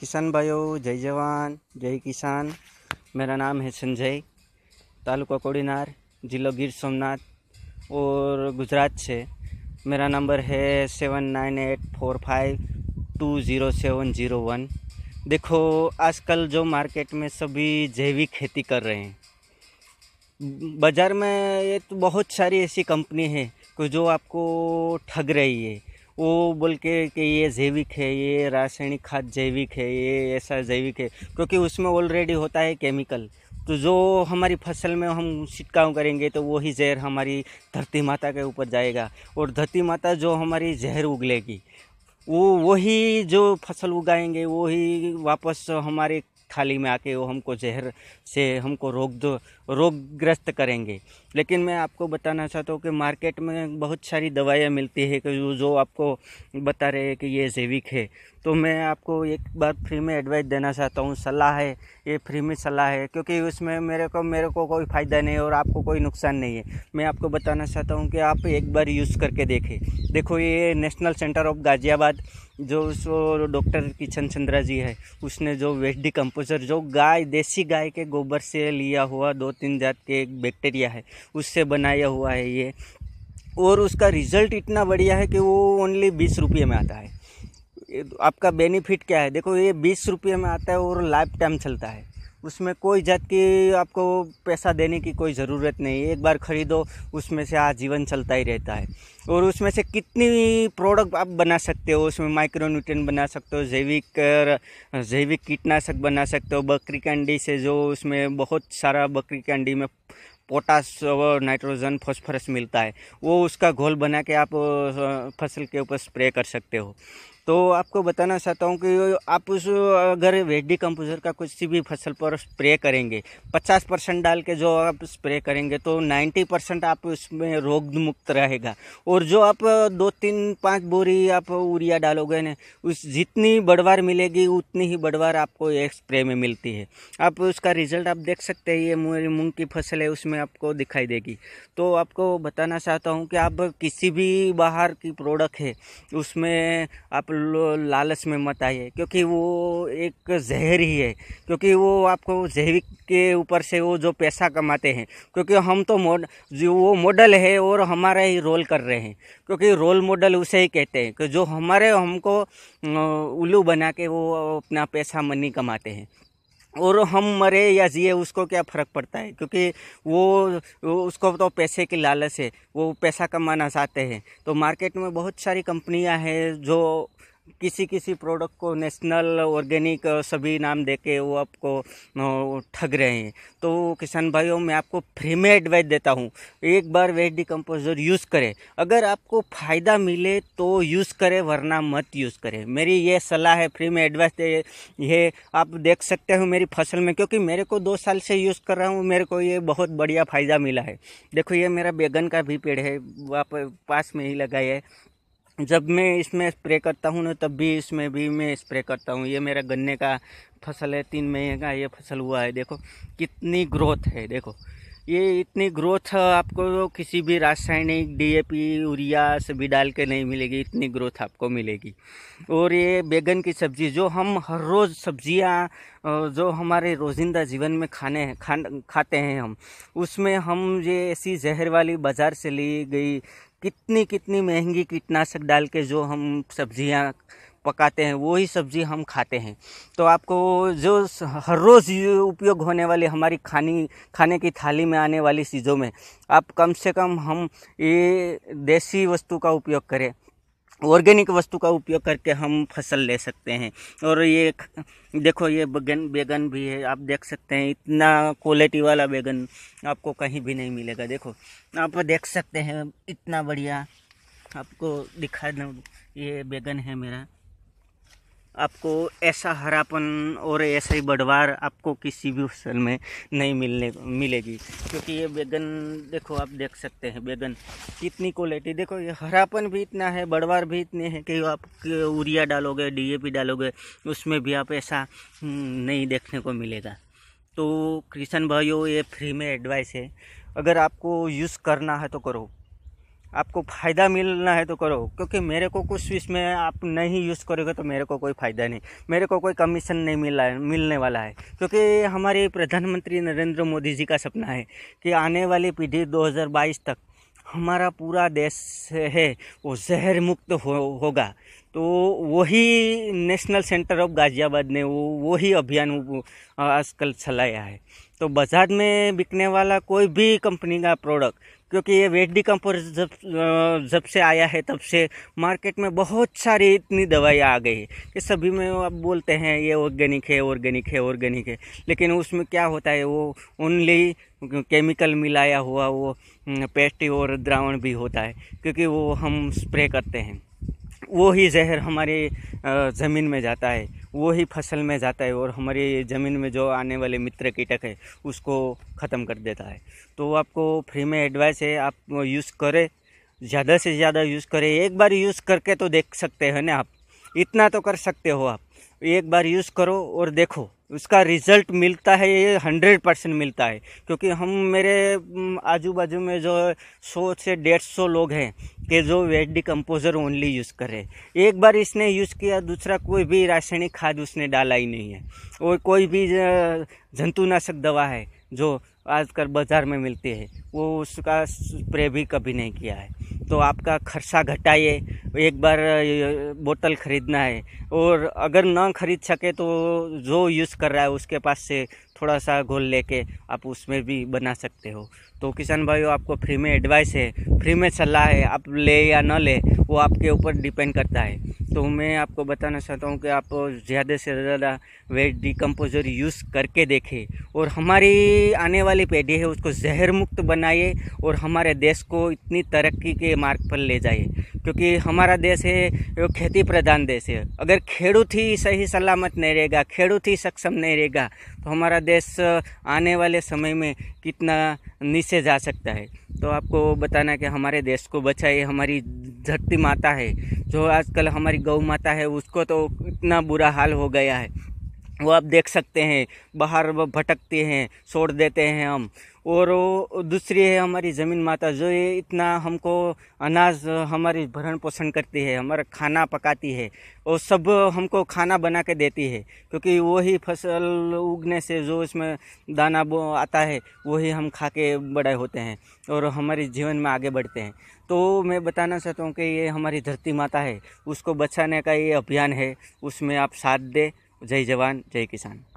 किसान भाइयों जय जवान जय किसान मेरा नाम है संजय तालुका कोड़ीनार जिला गिर सोमनाथ और गुजरात से मेरा नंबर है seven nine eight four five two zero seven zero one देखो आजकल जो मार्केट में सभी जैविक खेती कर रहे हैं बाज़ार में ये तो बहुत सारी ऐसी कंपनी है कि जो आपको ठग रही है वो बोल के कि ये जैविक है ये रासायनिक खाद जैविक है ये ऐसा जैविक है क्योंकि उसमें ऑलरेडी होता है केमिकल तो जो हमारी फसल में हम छिटकाव करेंगे तो वही जहर हमारी धरती माता के ऊपर जाएगा और धरती माता जो हमारी जहर उगलेगी वो वही जो फसल उगाएंगे वही वापस हमारे थाली में आके वो हमको जहर से हमको रोग दो रोगग्रस्त करेंगे लेकिन मैं आपको बताना चाहता हूँ कि मार्केट में बहुत सारी दवाइयाँ मिलती है कि जो आपको बता रहे हैं कि ये जैविक है तो मैं आपको एक बार फ्री में एडवाइस देना चाहता हूँ सलाह है ये फ्री में सलाह है क्योंकि उसमें मेरे को मेरे को कोई फ़ायदा नहीं है और आपको कोई नुकसान नहीं है मैं आपको बताना चाहता हूँ कि आप एक बार यूज़ करके देखें देखो ये नेशनल सेंटर ऑफ गाज़ियाबाद जो उसको डॉक्टर किशन चंद्रा जी है उसने जो वेस्ट डिकम्पोजर जो गाय देसी गाय के गोबर से लिया हुआ दो तीन जात के एक बैक्टीरिया है उससे बनाया हुआ है ये और उसका रिजल्ट इतना बढ़िया है कि वो ओनली बीस रुपये में आता है तो आपका बेनिफिट क्या है देखो ये बीस रुपये में आता है और लाइफ टाइम चलता है उसमें कोई जात की आपको पैसा देने की कोई ज़रूरत नहीं है एक बार ख़रीदो उसमें से आजीवन चलता ही रहता है और उसमें से कितनी प्रोडक्ट आप बना सकते हो उसमें माइक्रो बना सकते हो जैविक जैविक कीटनाशक बना सकते हो बकरी के अंडी से जो उसमें बहुत सारा बकरी के अंडी में पोटास और नाइट्रोजन फॉस्फोरस मिलता है वो उसका घोल बना के आप फसल के ऊपर स्प्रे कर सकते हो तो आपको बताना चाहता हूँ कि आप उस अगर वेडी कंपोजर का किसी भी फसल पर स्प्रे करेंगे 50 परसेंट डाल के जो आप स्प्रे करेंगे तो 90 परसेंट आप उसमें रोग मुक्त रहेगा और जो आप दो तीन पाँच बोरी आप यूरिया डालोगे ना उस जितनी बढ़वार मिलेगी उतनी ही बढ़वार आपको एक स्प्रे में मिलती है आप उसका रिजल्ट आप देख सकते हैं ये मेरी मूँग की फसल है उसमें आपको दिखाई देगी तो आपको बताना चाहता हूँ कि आप किसी भी बाहर की प्रोडक्ट है उसमें आप लालच में मत आइए क्योंकि वो एक जहर ही है क्योंकि वो आपको जहरी के ऊपर से वो जो पैसा कमाते हैं क्योंकि हम तो मोड जो वो मॉडल है और हमारा ही रोल कर रहे हैं क्योंकि रोल मॉडल उसे ही कहते हैं कि जो हमारे हमको उल्लू बना के वो अपना पैसा मनी कमाते हैं और हम मरे या जिए उसको क्या फ़र्क पड़ता है क्योंकि वो, उसको तो पैसे की लालच है वो पैसा कमाना चाहते हैं तो मार्केट में बहुत सारी कंपनियां हैं जो किसी किसी प्रोडक्ट को नेशनल ऑर्गेनिक सभी नाम दे के वो आपको ठग रहे हैं तो किसान भाइयों मैं आपको फ्री में एडवाइस देता हूँ एक बार वेज डिकम्पोजर यूज़ करें अगर आपको फ़ायदा मिले तो यूज़ करें वरना मत यूज़ करें मेरी ये सलाह है फ्री में एडवाइस दे ये आप देख सकते हो मेरी फसल में क्योंकि मेरे को दो साल से यूज़ कर रहा हूँ मेरे को ये बहुत बढ़िया फ़ायदा मिला है देखो ये मेरा बैगन का भी पेड़ है आप पास में ही लगाया है जब मैं इसमें स्प्रे करता हूँ ना तब भी इसमें भी मैं स्प्रे करता हूँ ये मेरा गन्ने का फसल है तीन महीने का ये फसल हुआ है देखो कितनी ग्रोथ है देखो ये इतनी ग्रोथ आपको किसी भी रासायनिक डीएपी यूरिया सभी डाल के नहीं मिलेगी इतनी ग्रोथ आपको मिलेगी और ये बैगन की सब्ज़ी जो हम हर रोज़ सब्जियां जो हमारे रोज़िंदा जीवन में खाने खान खाते हैं हम उसमें हम ये ऐसी जहर वाली बाज़ार से ली गई कितनी कितनी महंगी कीटनाशक डाल के जो हम सब्जियां पकाते हैं वही सब्जी हम खाते हैं तो आपको जो हर रोज़ उपयोग होने वाली हमारी खानी खाने की थाली में आने वाली चीज़ों में आप कम से कम हम ये देसी वस्तु का उपयोग करें ऑर्गेनिक वस्तु का उपयोग करके हम फसल ले सकते हैं और ये देखो ये बैगन बैगन भी है आप देख सकते हैं इतना क्वालिटी वाला बैगन आपको कहीं भी नहीं मिलेगा देखो आप देख सकते हैं इतना बढ़िया आपको दिखा दूँ ये बैगन है मेरा आपको ऐसा हरापन और ऐसा ही बढ़वार आपको किसी भी फसल में नहीं मिलने मिलेगी क्योंकि ये बैगन देखो आप देख सकते हैं बैगन कितनी क्वालिटी देखो ये हरापन भी इतना है बढ़वार भी इतने हैं कि आप यूरिया डालोगे डीएपी डालोगे उसमें भी आप ऐसा हम्म, नहीं देखने को मिलेगा तो कृष्ण भाइयों ये फ्री में एडवाइस है अगर आपको यूज़ करना है तो करो आपको फ़ायदा मिलना है तो करो क्योंकि मेरे को कुछ इसमें आप नहीं यूज़ करोगे तो मेरे को कोई फ़ायदा नहीं मेरे को कोई कमीशन नहीं मिला है मिलने वाला है क्योंकि हमारे प्रधानमंत्री नरेंद्र मोदी जी का सपना है कि आने वाली पीढ़ी 2022 तक हमारा पूरा देश है वो जहर मुक्त हो होगा तो वही नेशनल सेंटर ऑफ गाज़ियाबाद ने वो वही अभियान आजकल चलाया है तो बाज़ार में बिकने वाला कोई भी कंपनी का प्रोडक्ट क्योंकि ये वेट डिकम्पोज जब जब से आया है तब से मार्केट में बहुत सारी इतनी दवाइयाँ आ गई है कि सभी में आप बोलते हैं ये ऑर्गेनिक है ऑर्गेनिक है ऑर्गेनिक है लेकिन उसमें क्या होता है वो ओनली केमिकल मिलाया हुआ वो पेस्टी हम्म, और द्रावण भी होता है क्योंकि वो हम स्प्रे करते हैं वो ही जहर हमारे ज़मीन में जाता है वो ही फसल में जाता है और हमारी ज़मीन में जो आने वाले मित्र कीटक है उसको ख़त्म कर देता है तो आपको फ्री में एडवाइस है आप यूज़ करें ज़्यादा से ज़्यादा यूज़ करें एक बार यूज़ करके तो देख सकते हैं ना आप इतना तो कर सकते हो आप एक बार यूज़ करो और देखो उसका रिज़ल्ट मिलता है ये हंड्रेड परसेंट मिलता है क्योंकि हम मेरे आजू बाजू में जो सौ से डेढ़ सौ लोग हैं कि जो वेट डिकम्पोज़र ओनली यूज़ करे एक बार इसने यूज़ किया दूसरा कोई भी रासायनिक खाद उसने डाला ही नहीं है और कोई भी जंतुनाशक दवा है जो आजकल बाज़ार में मिलती है वो उसका स्प्रे भी कभी नहीं किया है तो आपका खर्चा घटाइए एक बार बोतल ख़रीदना है और अगर ना ख़रीद सके तो जो यूज़ कर रहा है उसके पास से थोड़ा सा घोल लेके आप उसमें भी बना सकते हो तो किसान भाइयों आपको फ्री में एडवाइस है फ्री में सलाह है आप ले या ना ले वो आपके ऊपर डिपेंड करता है तो मैं आपको बताना चाहता हूँ कि आप ज़्यादा से ज़्यादा वेट डिकम्पोज़र यूज़ करके देखें और हमारी आने वाली पीढ़ी है उसको जहर मुक्त बनाइए और हमारे देश को इतनी तरक्की के मार्ग पर ले जाइए क्योंकि हमारा देश है वो खेती प्रधान देश है अगर खेडूत ही सही सलामत नहीं रहेगा खेडूत ही सक्षम नहीं रहेगा तो हमारा देश आने वाले समय में कितना नीचे जा सकता है तो आपको बताना कि हमारे देश को बचाइए हमारी धरती माता है जो आजकल हमारी गौ माता है उसको तो इतना बुरा हाल हो गया है वो आप देख सकते हैं बाहर भटकते हैं छोड़ देते हैं हम और वो दूसरी है हमारी ज़मीन माता जो ये इतना हमको अनाज हमारी भरण पोषण करती है हमारा खाना पकाती है और सब हमको खाना बना के देती है क्योंकि वही फसल उगने से जो इसमें दाना आता है वही हम खा के बड़े होते हैं और हमारे जीवन में आगे बढ़ते हैं तो मैं बताना चाहता हूँ कि ये हमारी धरती माता है उसको बचाने का ये अभियान है उसमें आप साथ दें जय जवान जय किसान